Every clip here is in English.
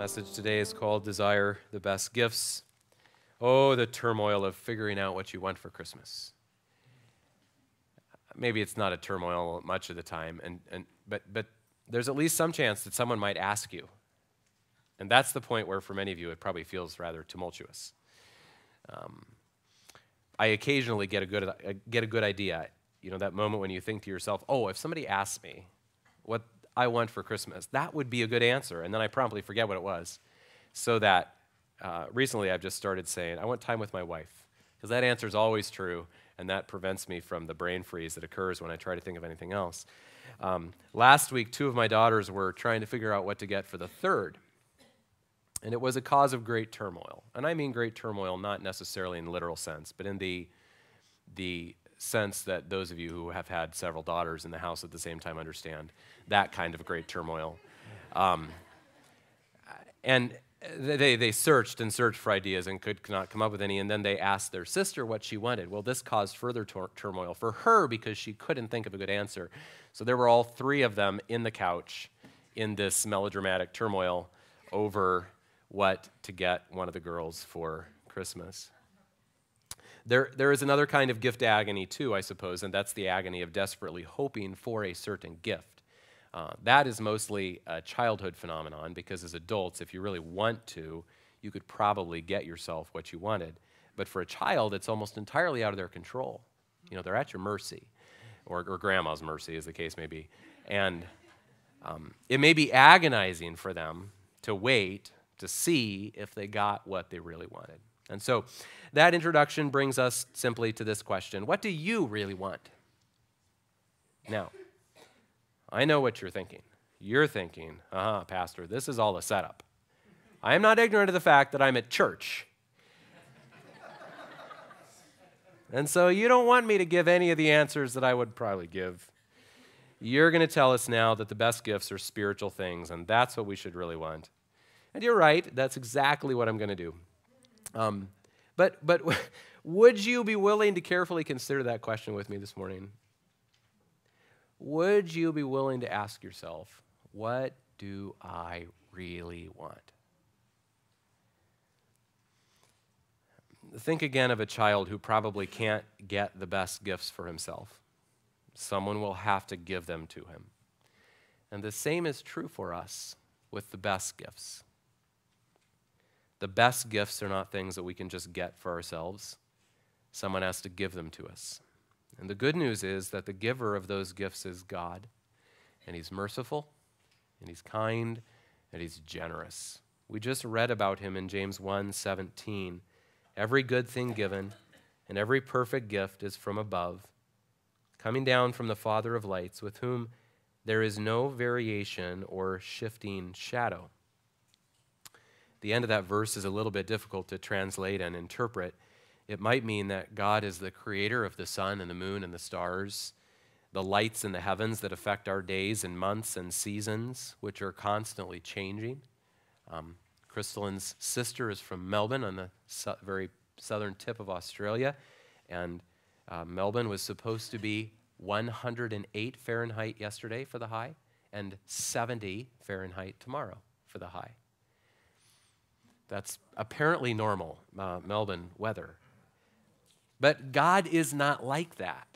message today is called Desire the Best Gifts. Oh, the turmoil of figuring out what you want for Christmas. Maybe it's not a turmoil much of the time, and, and, but, but there's at least some chance that someone might ask you. And that's the point where, for many of you, it probably feels rather tumultuous. Um, I occasionally get a, good, uh, get a good idea. You know, that moment when you think to yourself, oh, if somebody asks me what I want for Christmas? That would be a good answer. And then I promptly forget what it was. So that uh, recently I've just started saying, I want time with my wife. Because that answer is always true. And that prevents me from the brain freeze that occurs when I try to think of anything else. Um, last week, two of my daughters were trying to figure out what to get for the third. And it was a cause of great turmoil. And I mean great turmoil, not necessarily in literal sense, but in the, the sense that those of you who have had several daughters in the house at the same time understand that kind of great turmoil. Um, and they, they searched and searched for ideas and could not come up with any. And then they asked their sister what she wanted. Well, this caused further turmoil for her because she couldn't think of a good answer. So there were all three of them in the couch in this melodramatic turmoil over what to get one of the girls for Christmas. There, there is another kind of gift agony, too, I suppose, and that's the agony of desperately hoping for a certain gift. Uh, that is mostly a childhood phenomenon because as adults, if you really want to, you could probably get yourself what you wanted. But for a child, it's almost entirely out of their control. You know, they're at your mercy, or, or grandma's mercy, as the case may be. And um, it may be agonizing for them to wait to see if they got what they really wanted. And so that introduction brings us simply to this question What do you really want? Now, I know what you're thinking. You're thinking, uh huh, Pastor, this is all a setup. I am not ignorant of the fact that I'm at church. and so you don't want me to give any of the answers that I would probably give. You're going to tell us now that the best gifts are spiritual things, and that's what we should really want. And you're right, that's exactly what I'm going to do. Um, but, but would you be willing to carefully consider that question with me this morning? Would you be willing to ask yourself, what do I really want? Think again of a child who probably can't get the best gifts for himself. Someone will have to give them to him. And the same is true for us with the best gifts. The best gifts are not things that we can just get for ourselves. Someone has to give them to us. And the good news is that the giver of those gifts is God, and He's merciful, and He's kind, and He's generous. We just read about Him in James 1 17. Every good thing given and every perfect gift is from above, coming down from the Father of lights, with whom there is no variation or shifting shadow the end of that verse is a little bit difficult to translate and interpret. It might mean that God is the creator of the sun and the moon and the stars, the lights in the heavens that affect our days and months and seasons, which are constantly changing. Um, Crystalline's sister is from Melbourne on the su- very southern tip of Australia, and uh, Melbourne was supposed to be 108 Fahrenheit yesterday for the high and 70 Fahrenheit tomorrow for the high. That's apparently normal uh, Melbourne weather. But God is not like that.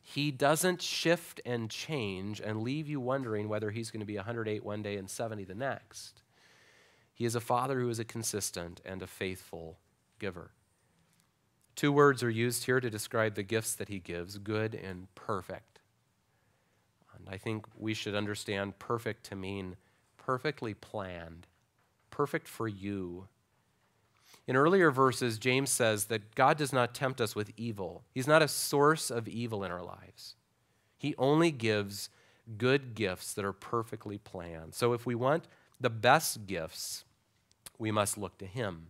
He doesn't shift and change and leave you wondering whether he's going to be 108 one day and 70 the next. He is a father who is a consistent and a faithful giver. Two words are used here to describe the gifts that he gives good and perfect. And I think we should understand perfect to mean perfectly planned, perfect for you, in earlier verses, James says that God does not tempt us with evil. He's not a source of evil in our lives. He only gives good gifts that are perfectly planned. So if we want the best gifts, we must look to Him.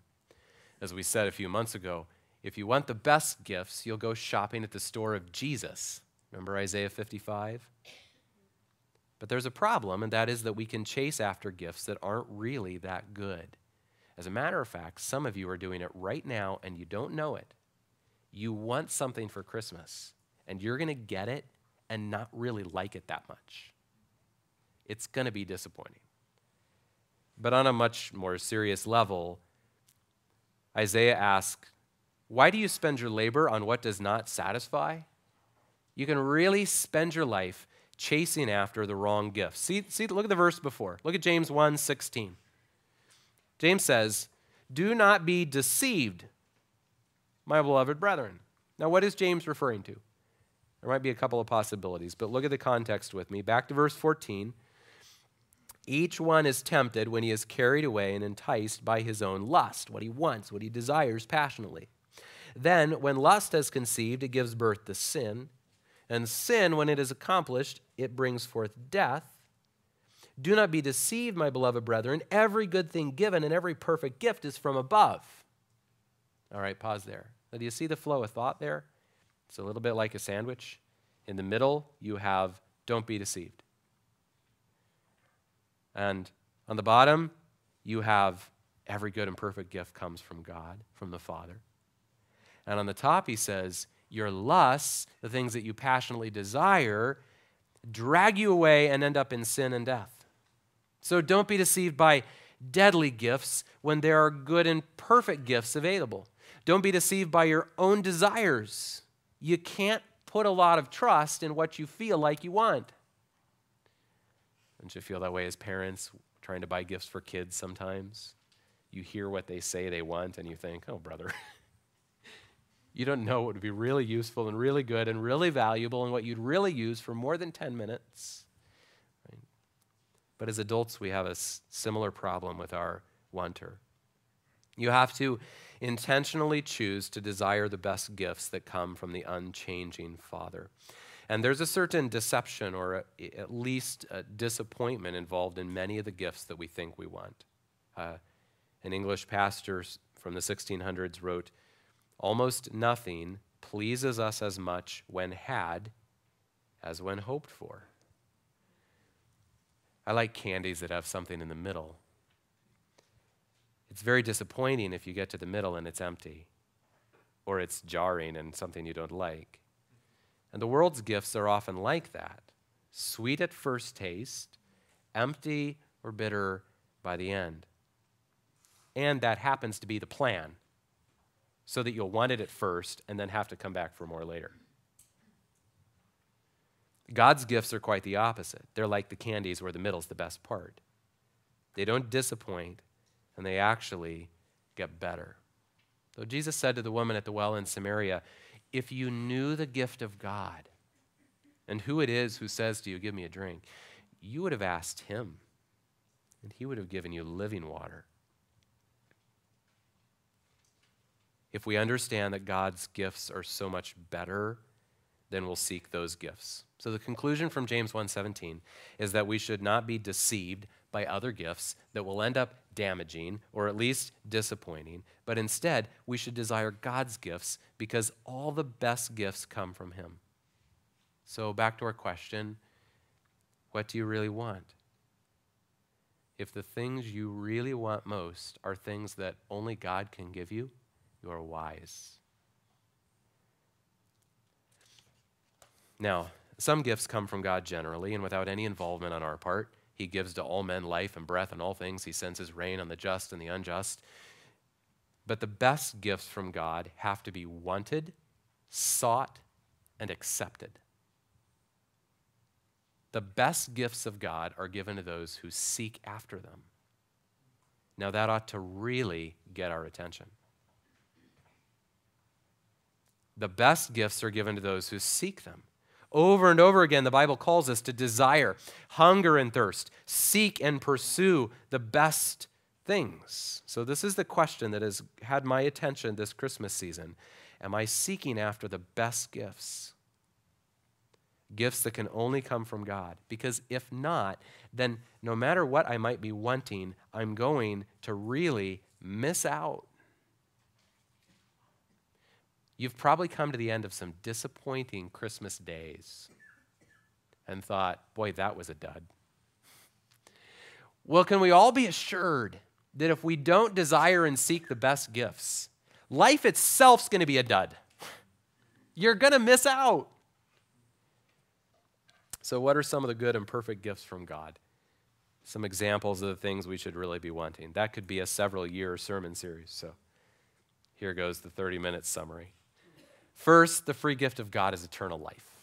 As we said a few months ago, if you want the best gifts, you'll go shopping at the store of Jesus. Remember Isaiah 55? But there's a problem, and that is that we can chase after gifts that aren't really that good. As a matter of fact, some of you are doing it right now and you don't know it. You want something for Christmas and you're going to get it and not really like it that much. It's going to be disappointing. But on a much more serious level, Isaiah asks, Why do you spend your labor on what does not satisfy? You can really spend your life chasing after the wrong gift. See, see look at the verse before. Look at James 1 16. James says, Do not be deceived, my beloved brethren. Now, what is James referring to? There might be a couple of possibilities, but look at the context with me. Back to verse 14. Each one is tempted when he is carried away and enticed by his own lust, what he wants, what he desires passionately. Then, when lust has conceived, it gives birth to sin. And sin, when it is accomplished, it brings forth death. Do not be deceived, my beloved brethren. Every good thing given and every perfect gift is from above. All right, pause there. Now, do you see the flow of thought there? It's a little bit like a sandwich. In the middle, you have don't be deceived. And on the bottom, you have every good and perfect gift comes from God, from the Father. And on the top, he says, Your lusts, the things that you passionately desire, drag you away and end up in sin and death. So don't be deceived by deadly gifts when there are good and perfect gifts available. Don't be deceived by your own desires. You can't put a lot of trust in what you feel like you want. Don't you feel that way as parents trying to buy gifts for kids sometimes? You hear what they say they want and you think, oh, brother. you don't know what would be really useful and really good and really valuable and what you'd really use for more than 10 minutes. But as adults, we have a similar problem with our wanter. You have to intentionally choose to desire the best gifts that come from the unchanging Father. And there's a certain deception or a, at least disappointment involved in many of the gifts that we think we want. Uh, an English pastor from the 1600s wrote, Almost nothing pleases us as much when had as when hoped for. I like candies that have something in the middle. It's very disappointing if you get to the middle and it's empty, or it's jarring and something you don't like. And the world's gifts are often like that sweet at first taste, empty or bitter by the end. And that happens to be the plan, so that you'll want it at first and then have to come back for more later. God's gifts are quite the opposite. They're like the candies where the middle's the best part. They don't disappoint, and they actually get better. So Jesus said to the woman at the well in Samaria, If you knew the gift of God and who it is who says to you, Give me a drink, you would have asked him, and he would have given you living water. If we understand that God's gifts are so much better, then we'll seek those gifts. So the conclusion from James 1:17 is that we should not be deceived by other gifts that will end up damaging or at least disappointing, but instead we should desire God's gifts because all the best gifts come from him. So back to our question, what do you really want? If the things you really want most are things that only God can give you, you are wise. Now, some gifts come from God generally and without any involvement on our part. He gives to all men life and breath and all things. He sends his rain on the just and the unjust. But the best gifts from God have to be wanted, sought, and accepted. The best gifts of God are given to those who seek after them. Now, that ought to really get our attention. The best gifts are given to those who seek them. Over and over again, the Bible calls us to desire, hunger and thirst, seek and pursue the best things. So, this is the question that has had my attention this Christmas season Am I seeking after the best gifts? Gifts that can only come from God. Because if not, then no matter what I might be wanting, I'm going to really miss out You've probably come to the end of some disappointing Christmas days and thought, boy, that was a dud. Well, can we all be assured that if we don't desire and seek the best gifts, life itself's going to be a dud? You're going to miss out. So, what are some of the good and perfect gifts from God? Some examples of the things we should really be wanting. That could be a several year sermon series. So, here goes the 30 minute summary. First, the free gift of God is eternal life.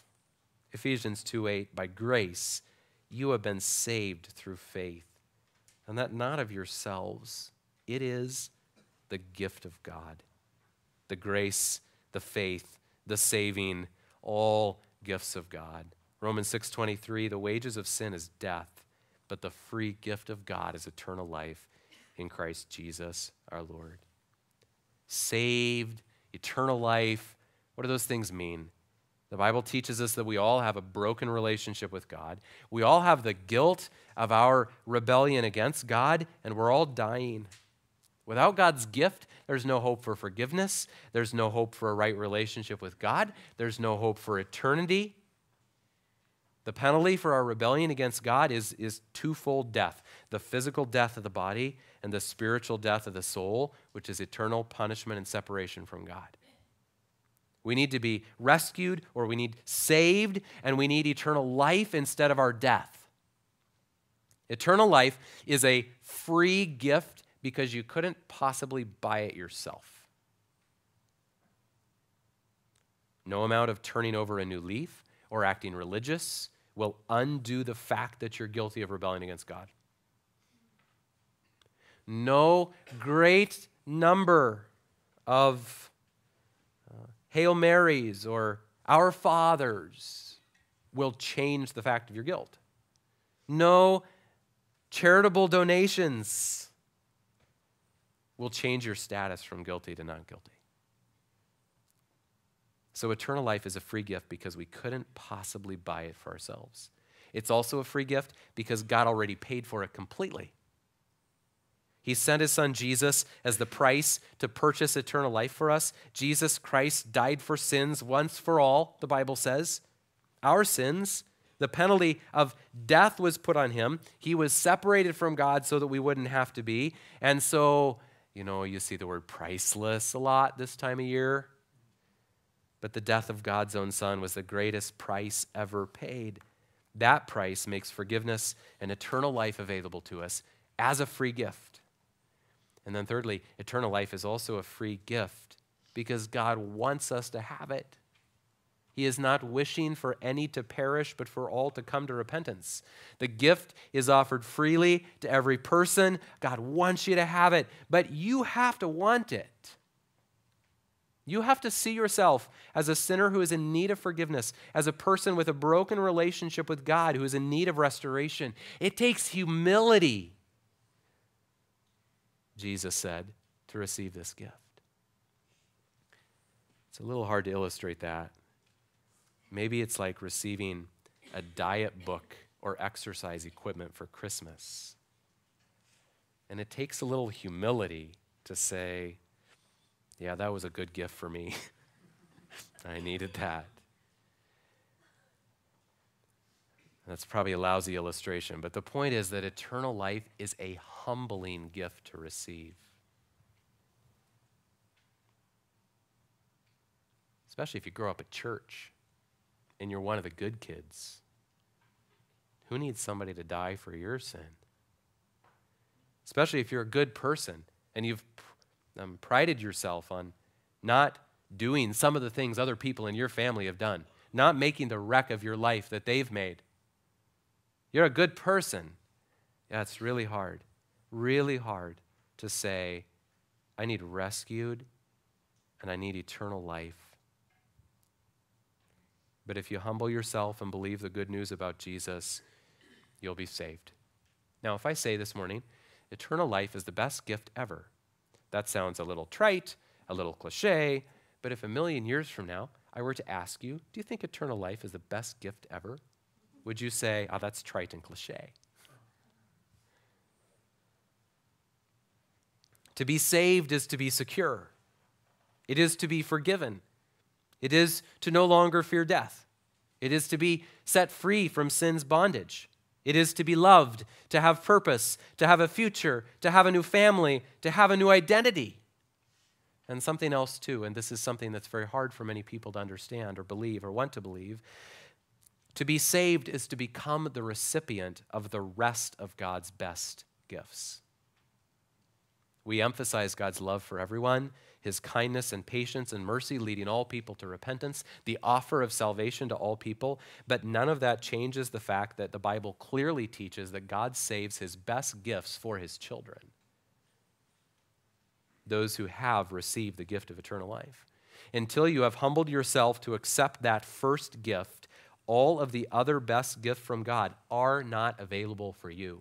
Ephesians 2:8 By grace you have been saved through faith, and that not of yourselves, it is the gift of God. The grace, the faith, the saving, all gifts of God. Romans 6:23 The wages of sin is death, but the free gift of God is eternal life in Christ Jesus our Lord. Saved, eternal life, what do those things mean? The Bible teaches us that we all have a broken relationship with God. We all have the guilt of our rebellion against God, and we're all dying. Without God's gift, there's no hope for forgiveness. There's no hope for a right relationship with God. There's no hope for eternity. The penalty for our rebellion against God is, is twofold death the physical death of the body and the spiritual death of the soul, which is eternal punishment and separation from God. We need to be rescued or we need saved and we need eternal life instead of our death. Eternal life is a free gift because you couldn't possibly buy it yourself. No amount of turning over a new leaf or acting religious will undo the fact that you're guilty of rebelling against God. No great number of Hail Marys or Our Fathers will change the fact of your guilt. No charitable donations will change your status from guilty to not guilty. So, eternal life is a free gift because we couldn't possibly buy it for ourselves. It's also a free gift because God already paid for it completely. He sent his son Jesus as the price to purchase eternal life for us. Jesus Christ died for sins once for all, the Bible says. Our sins, the penalty of death was put on him. He was separated from God so that we wouldn't have to be. And so, you know, you see the word priceless a lot this time of year. But the death of God's own son was the greatest price ever paid. That price makes forgiveness and eternal life available to us as a free gift. And then, thirdly, eternal life is also a free gift because God wants us to have it. He is not wishing for any to perish, but for all to come to repentance. The gift is offered freely to every person. God wants you to have it, but you have to want it. You have to see yourself as a sinner who is in need of forgiveness, as a person with a broken relationship with God who is in need of restoration. It takes humility Jesus said, to receive this gift. It's a little hard to illustrate that. Maybe it's like receiving a diet book or exercise equipment for Christmas. And it takes a little humility to say, yeah, that was a good gift for me. I needed that. That's probably a lousy illustration, but the point is that eternal life is a humbling gift to receive. Especially if you grow up at church and you're one of the good kids. Who needs somebody to die for your sin? Especially if you're a good person and you've um, prided yourself on not doing some of the things other people in your family have done, not making the wreck of your life that they've made you're a good person. Yeah, it's really hard, really hard to say, I need rescued and I need eternal life. But if you humble yourself and believe the good news about Jesus, you'll be saved. Now, if I say this morning, eternal life is the best gift ever, that sounds a little trite, a little cliche, but if a million years from now I were to ask you, do you think eternal life is the best gift ever? would you say, oh, that's trite and cliche? To be saved is to be secure, it is to be forgiven, it is to no longer fear death, it is to be set free from sin's bondage. It is to be loved, to have purpose, to have a future, to have a new family, to have a new identity. And something else, too, and this is something that's very hard for many people to understand or believe or want to believe, to be saved is to become the recipient of the rest of God's best gifts. We emphasize God's love for everyone, his kindness and patience and mercy leading all people to repentance, the offer of salvation to all people, but none of that changes the fact that the Bible clearly teaches that God saves his best gifts for his children. Those who have received the gift of eternal life. Until you have humbled yourself to accept that first gift, all of the other best gifts from God are not available for you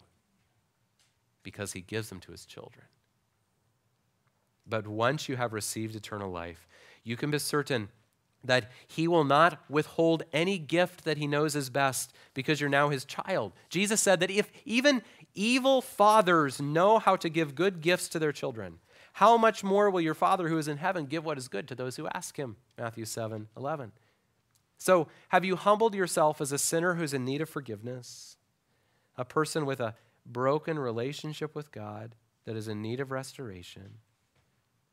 because he gives them to his children. But once you have received eternal life, you can be certain that he will not withhold any gift that he knows is best because you're now his child. Jesus said that if even evil fathers know how to give good gifts to their children, how much more will your Father who is in heaven give what is good to those who ask him? Matthew 7 11. So, have you humbled yourself as a sinner who's in need of forgiveness? A person with a broken relationship with God that is in need of restoration?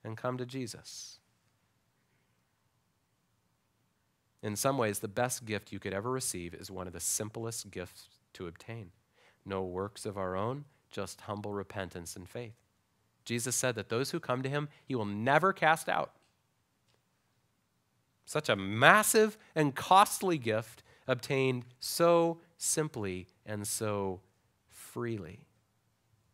And come to Jesus. In some ways, the best gift you could ever receive is one of the simplest gifts to obtain no works of our own, just humble repentance and faith. Jesus said that those who come to him, he will never cast out. Such a massive and costly gift obtained so simply and so freely.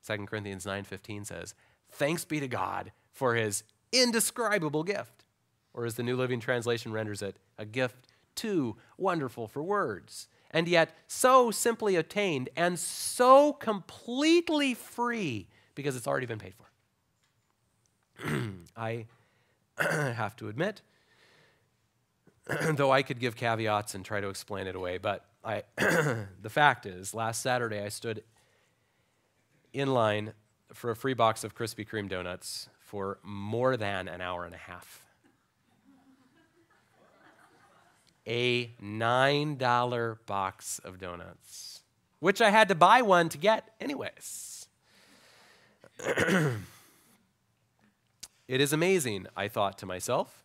2 Corinthians 9:15 says, "Thanks be to God for his indescribable gift." Or as the New Living Translation renders it, a gift too wonderful for words, and yet so simply obtained and so completely free because it's already been paid for. I have to admit though I could give caveats and try to explain it away, but I, the fact is, last Saturday I stood in line for a free box of Krispy Kreme donuts for more than an hour and a half. a $9 box of donuts, which I had to buy one to get, anyways. it is amazing, I thought to myself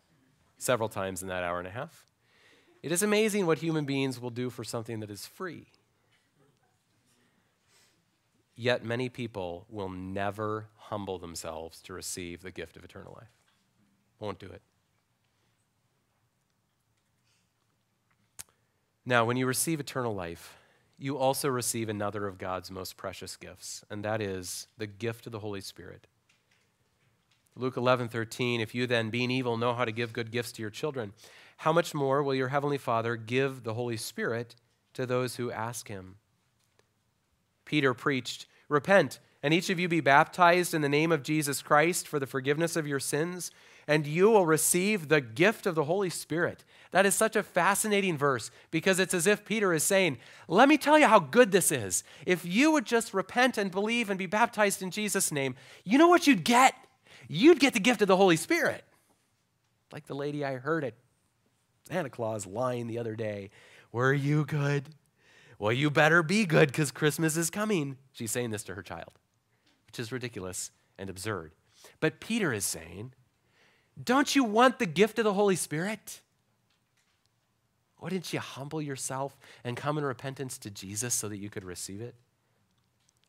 several times in that hour and a half. It is amazing what human beings will do for something that is free. Yet many people will never humble themselves to receive the gift of eternal life. Won't do it. Now, when you receive eternal life, you also receive another of God's most precious gifts, and that is the gift of the Holy Spirit. Luke 11, 13, if you then, being evil, know how to give good gifts to your children, how much more will your heavenly Father give the Holy Spirit to those who ask him? Peter preached, Repent, and each of you be baptized in the name of Jesus Christ for the forgiveness of your sins, and you will receive the gift of the Holy Spirit. That is such a fascinating verse because it's as if Peter is saying, Let me tell you how good this is. If you would just repent and believe and be baptized in Jesus' name, you know what you'd get? you'd get the gift of the Holy Spirit. Like the lady I heard at Santa Claus lying the other day. Were you good? Well, you better be good because Christmas is coming. She's saying this to her child, which is ridiculous and absurd. But Peter is saying, Don't you want the gift of the Holy Spirit? Why didn't you humble yourself and come in repentance to Jesus so that you could receive it?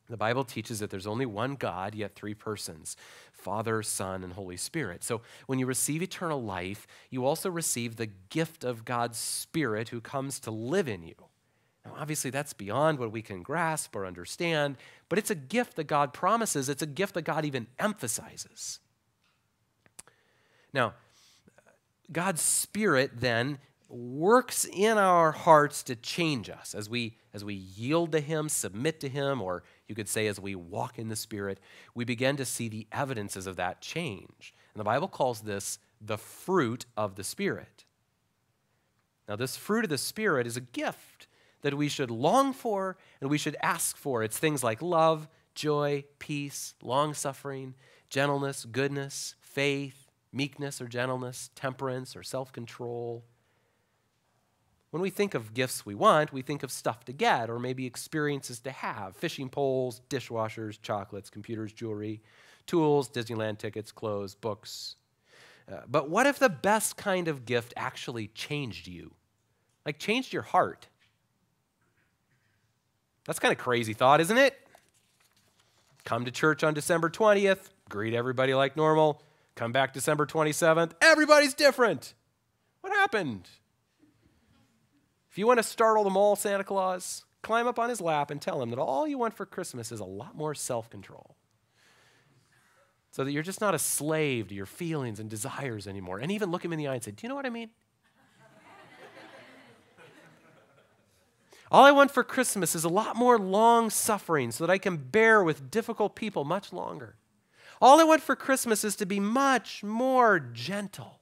The Bible teaches that there's only one God, yet three persons Father, Son, and Holy Spirit. So when you receive eternal life, you also receive the gift of God's Spirit who comes to live in you. Now, obviously, that's beyond what we can grasp or understand, but it's a gift that God promises. It's a gift that God even emphasizes. Now, God's Spirit then works in our hearts to change us as we as we yield to him submit to him or you could say, as we walk in the Spirit, we begin to see the evidences of that change. And the Bible calls this the fruit of the Spirit. Now, this fruit of the Spirit is a gift that we should long for and we should ask for. It's things like love, joy, peace, long suffering, gentleness, goodness, faith, meekness or gentleness, temperance or self control. When we think of gifts we want, we think of stuff to get or maybe experiences to have fishing poles, dishwashers, chocolates, computers, jewelry, tools, Disneyland tickets, clothes, books. Uh, but what if the best kind of gift actually changed you? Like, changed your heart? That's kind of crazy thought, isn't it? Come to church on December 20th, greet everybody like normal, come back December 27th, everybody's different. What happened? If you want to startle them all, Santa Claus, climb up on his lap and tell him that all you want for Christmas is a lot more self control. So that you're just not a slave to your feelings and desires anymore. And even look him in the eye and say, Do you know what I mean? all I want for Christmas is a lot more long suffering so that I can bear with difficult people much longer. All I want for Christmas is to be much more gentle.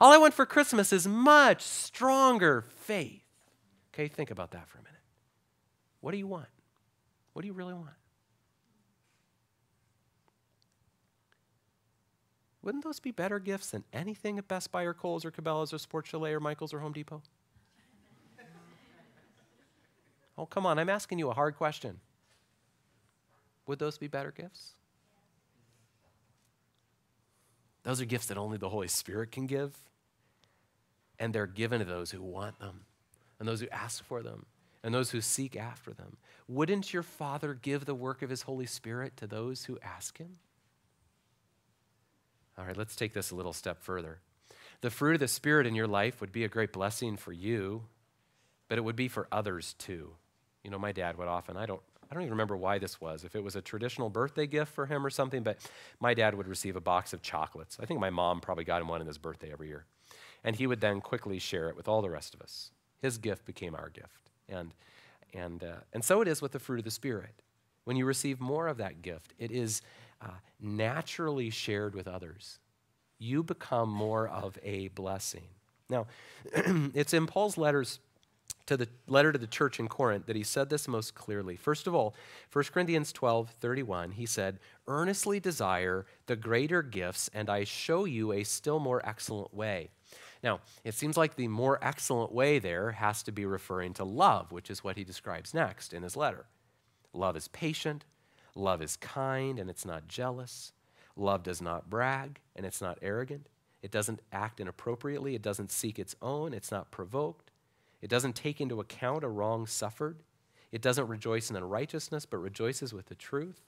All I want for Christmas is much stronger faith. Okay, think about that for a minute. What do you want? What do you really want? Wouldn't those be better gifts than anything at Best Buy or Kohl's or Cabela's or Sports Chalet or Michael's or Home Depot? oh, come on, I'm asking you a hard question. Would those be better gifts? Those are gifts that only the Holy Spirit can give, and they're given to those who want them and those who ask for them and those who seek after them. Wouldn't your Father give the work of His Holy Spirit to those who ask Him? All right, let's take this a little step further. The fruit of the Spirit in your life would be a great blessing for you, but it would be for others too. You know, my dad would often, I don't, I don't even remember why this was, if it was a traditional birthday gift for him or something, but my dad would receive a box of chocolates. I think my mom probably got him one on his birthday every year. And he would then quickly share it with all the rest of us. His gift became our gift. And, and, uh, and so it is with the fruit of the Spirit. When you receive more of that gift, it is uh, naturally shared with others. You become more of a blessing. Now, it's in Paul's letters to the letter to the church in Corinth that he said this most clearly. First of all, 1 Corinthians 12, 31, he said, Earnestly desire the greater gifts, and I show you a still more excellent way. Now, it seems like the more excellent way there has to be referring to love, which is what he describes next in his letter. Love is patient, love is kind, and it's not jealous. Love does not brag, and it's not arrogant. It doesn't act inappropriately, it doesn't seek its own, it's not provoked. It doesn't take into account a wrong suffered. It doesn't rejoice in unrighteousness, but rejoices with the truth.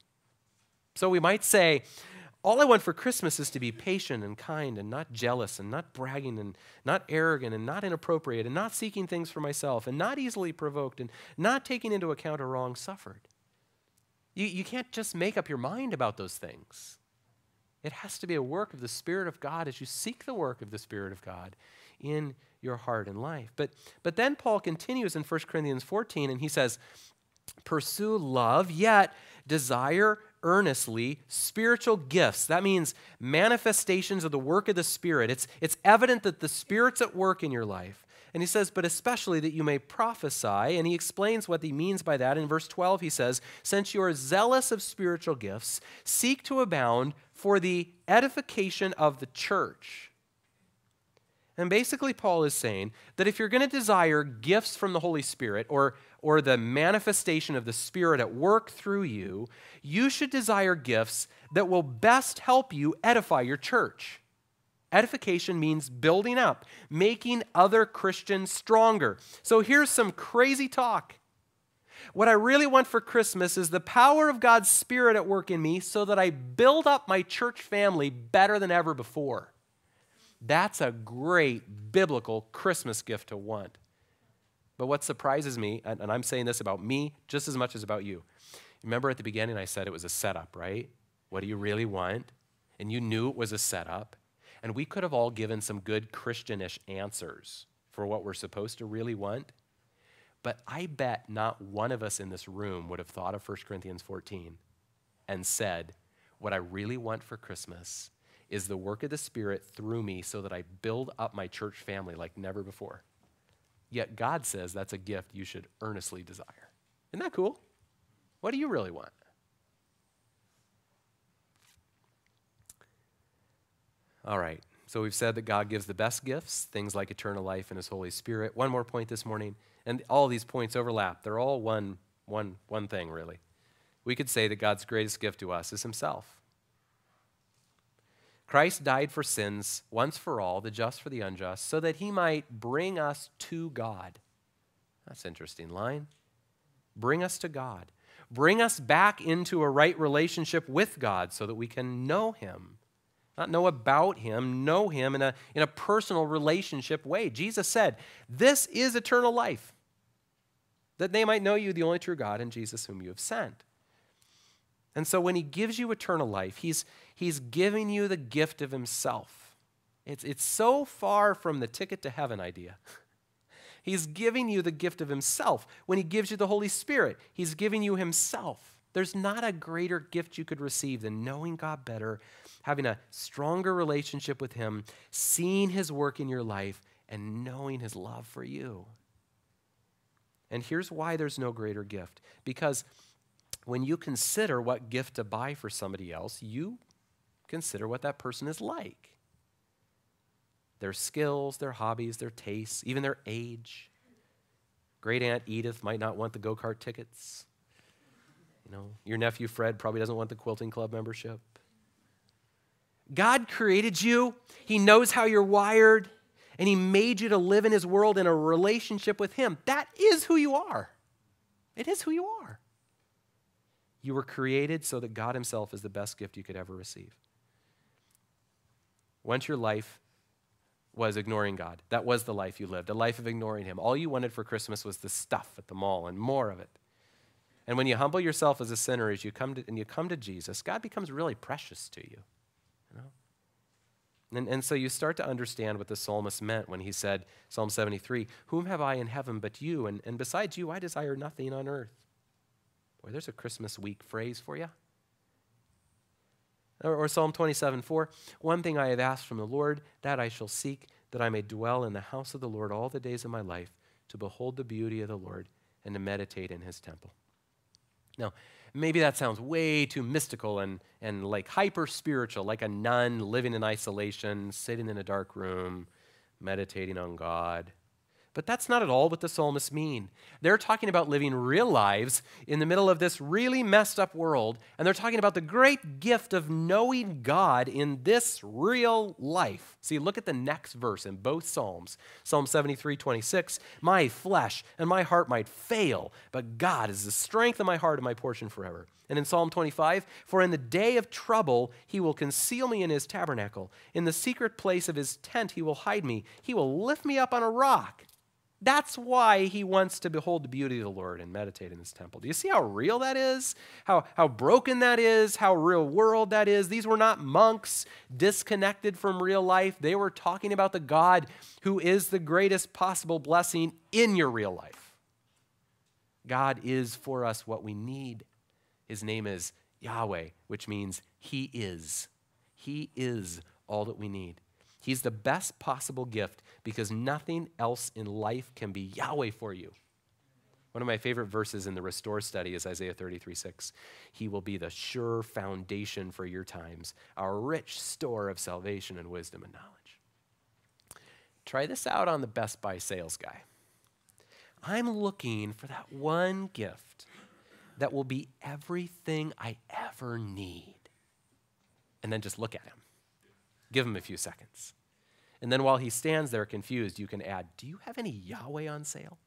So we might say all I want for Christmas is to be patient and kind and not jealous and not bragging and not arrogant and not inappropriate and not seeking things for myself and not easily provoked and not taking into account a wrong suffered. You, you can't just make up your mind about those things. It has to be a work of the Spirit of God as you seek the work of the Spirit of God in your heart and life. But, but then Paul continues in 1 Corinthians 14 and he says, Pursue love, yet desire earnestly spiritual gifts. That means manifestations of the work of the Spirit. It's, it's evident that the Spirit's at work in your life. And he says, but especially that you may prophesy. And he explains what he means by that. In verse 12, he says, Since you are zealous of spiritual gifts, seek to abound for the edification of the church. And basically, Paul is saying that if you're going to desire gifts from the Holy Spirit or or the manifestation of the Spirit at work through you, you should desire gifts that will best help you edify your church. Edification means building up, making other Christians stronger. So here's some crazy talk. What I really want for Christmas is the power of God's Spirit at work in me so that I build up my church family better than ever before. That's a great biblical Christmas gift to want. But what surprises me, and, and I'm saying this about me just as much as about you, remember at the beginning I said it was a setup, right? What do you really want? And you knew it was a setup. And we could have all given some good Christianish answers for what we're supposed to really want. But I bet not one of us in this room would have thought of 1 Corinthians 14 and said, What I really want for Christmas is the work of the Spirit through me so that I build up my church family like never before. Yet God says that's a gift you should earnestly desire. Isn't that cool? What do you really want? All right. So we've said that God gives the best gifts, things like eternal life and his Holy Spirit. One more point this morning, and all these points overlap. They're all one, one, one thing, really. We could say that God's greatest gift to us is himself. Christ died for sins once for all, the just for the unjust, so that he might bring us to God. That's interesting line. Bring us to God. Bring us back into a right relationship with God so that we can know him. Not know about him, know him in a, in a personal relationship way. Jesus said, This is eternal life, that they might know you, the only true God, and Jesus whom you have sent. And so when he gives you eternal life, he's, He's giving you the gift of Himself. It's, it's so far from the ticket to heaven idea. He's giving you the gift of Himself. When He gives you the Holy Spirit, He's giving you Himself. There's not a greater gift you could receive than knowing God better, having a stronger relationship with Him, seeing His work in your life, and knowing His love for you. And here's why there's no greater gift because when you consider what gift to buy for somebody else, you consider what that person is like their skills, their hobbies, their tastes, even their age. Great Aunt Edith might not want the go kart tickets. You know, your nephew Fred probably doesn't want the quilting club membership. God created you, He knows how you're wired, and He made you to live in His world in a relationship with Him. That is who you are. It is who you are. You were created so that God Himself is the best gift you could ever receive. Once your life was ignoring God. That was the life you lived, a life of ignoring Him. All you wanted for Christmas was the stuff at the mall and more of it. And when you humble yourself as a sinner, as you come to, and you come to Jesus, God becomes really precious to you. you know? and, and so you start to understand what the psalmist meant when he said, Psalm 73, Whom have I in heaven but you? And, and besides you, I desire nothing on earth. Boy, there's a Christmas week phrase for you. Or, Psalm 27 4 One thing I have asked from the Lord, that I shall seek, that I may dwell in the house of the Lord all the days of my life, to behold the beauty of the Lord and to meditate in his temple. Now, maybe that sounds way too mystical and, and like hyper spiritual, like a nun living in isolation, sitting in a dark room, meditating on God. But that's not at all what the psalmists mean. They're talking about living real lives in the middle of this really messed up world, and they're talking about the great gift of knowing God in this real life. See, look at the next verse in both psalms. Psalm 73, 26, "My flesh and my heart might fail, but God is the strength of my heart and my portion forever." And in Psalm 25, "For in the day of trouble he will conceal me in his tabernacle; in the secret place of his tent he will hide me; he will lift me up on a rock." That's why he wants to behold the beauty of the Lord and meditate in his temple. Do you see how real that is? How, how broken that is? How real world that is? These were not monks disconnected from real life. They were talking about the God who is the greatest possible blessing in your real life. God is for us what we need. His name is Yahweh, which means He is. He is all that we need. He's the best possible gift because nothing else in life can be Yahweh for you. One of my favorite verses in the Restore study is Isaiah 33 6. He will be the sure foundation for your times, a rich store of salvation and wisdom and knowledge. Try this out on the Best Buy sales guy. I'm looking for that one gift that will be everything I ever need. And then just look at him. Give him a few seconds. And then while he stands there confused, you can add, Do you have any Yahweh on sale?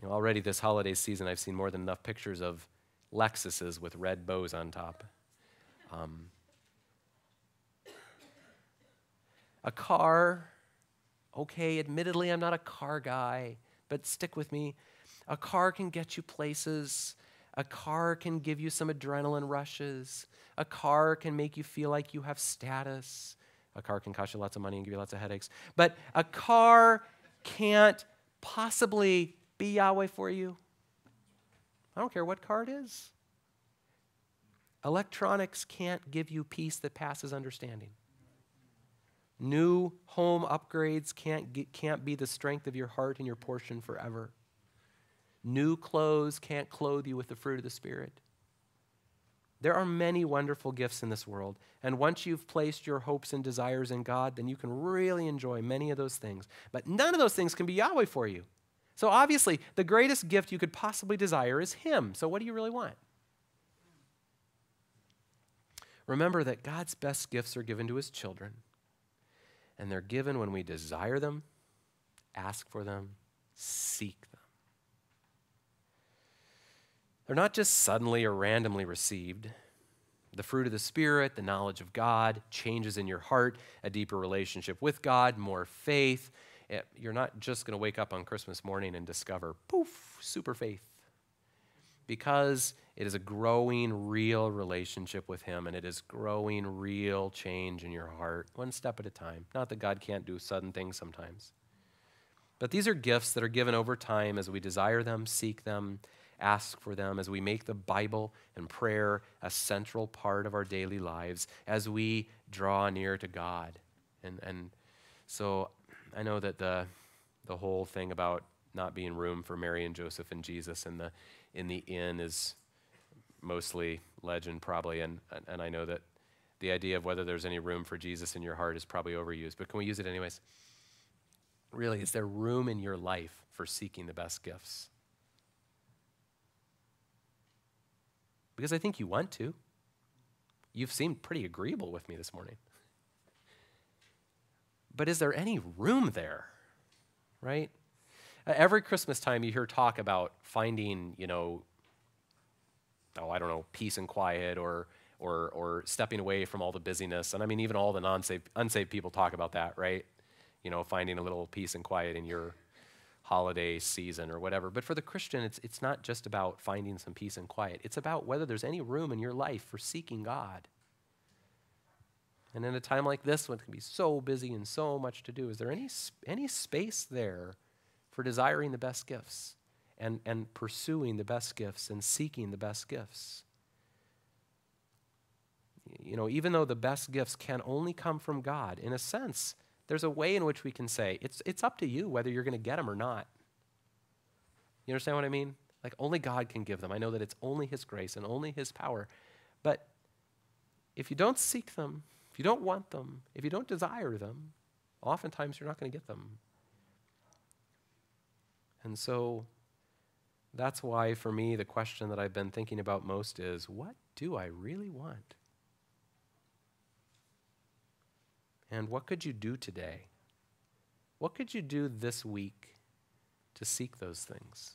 You know, already this holiday season, I've seen more than enough pictures of Lexuses with red bows on top. Um, a car, okay, admittedly, I'm not a car guy, but stick with me. A car can get you places a car can give you some adrenaline rushes. A car can make you feel like you have status. A car can cost you lots of money and give you lots of headaches. But a car can't possibly be Yahweh for you. I don't care what car it is. Electronics can't give you peace that passes understanding. New home upgrades can't, get, can't be the strength of your heart and your portion forever. New clothes can't clothe you with the fruit of the Spirit. There are many wonderful gifts in this world. And once you've placed your hopes and desires in God, then you can really enjoy many of those things. But none of those things can be Yahweh for you. So obviously, the greatest gift you could possibly desire is Him. So what do you really want? Remember that God's best gifts are given to His children, and they're given when we desire them, ask for them, seek them. They're not just suddenly or randomly received. The fruit of the Spirit, the knowledge of God, changes in your heart, a deeper relationship with God, more faith. Eh, you're not just going to wake up on Christmas morning and discover, poof, super faith. Because it is a growing, real relationship with Him, and it is growing, real change in your heart, one step at a time. Not that God can't do sudden things sometimes. But these are gifts that are given over time as we desire them, seek them, ask for them as we make the Bible and prayer a central part of our daily lives, as we draw near to God. And, and so I know that the, the whole thing about not being room for Mary and Joseph and Jesus in the, in the inn is mostly legend, probably. And, and I know that the idea of whether there's any room for Jesus in your heart is probably overused, but can we use it anyways? Really, is there room in your life for seeking the best gifts? Because I think you want to. You've seemed pretty agreeable with me this morning. But is there any room there? Right? Uh, every Christmas time you hear talk about finding, you know, oh, I don't know, peace and quiet or or or stepping away from all the busyness. And I mean even all the non safe unsaved people talk about that, right? You know, finding a little peace and quiet in your holiday season or whatever. But for the Christian, it's, it's not just about finding some peace and quiet, it's about whether there's any room in your life for seeking God. And in a time like this, when it can be so busy and so much to do, is there any, any space there for desiring the best gifts and, and pursuing the best gifts and seeking the best gifts? You know, even though the best gifts can only come from God, in a sense, there's a way in which we can say, it's, it's up to you whether you're going to get them or not. You understand what I mean? Like, only God can give them. I know that it's only His grace and only His power. But if you don't seek them, if you don't want them, if you don't desire them, oftentimes you're not going to get them. And so that's why, for me, the question that I've been thinking about most is what do I really want? And what could you do today? What could you do this week to seek those things?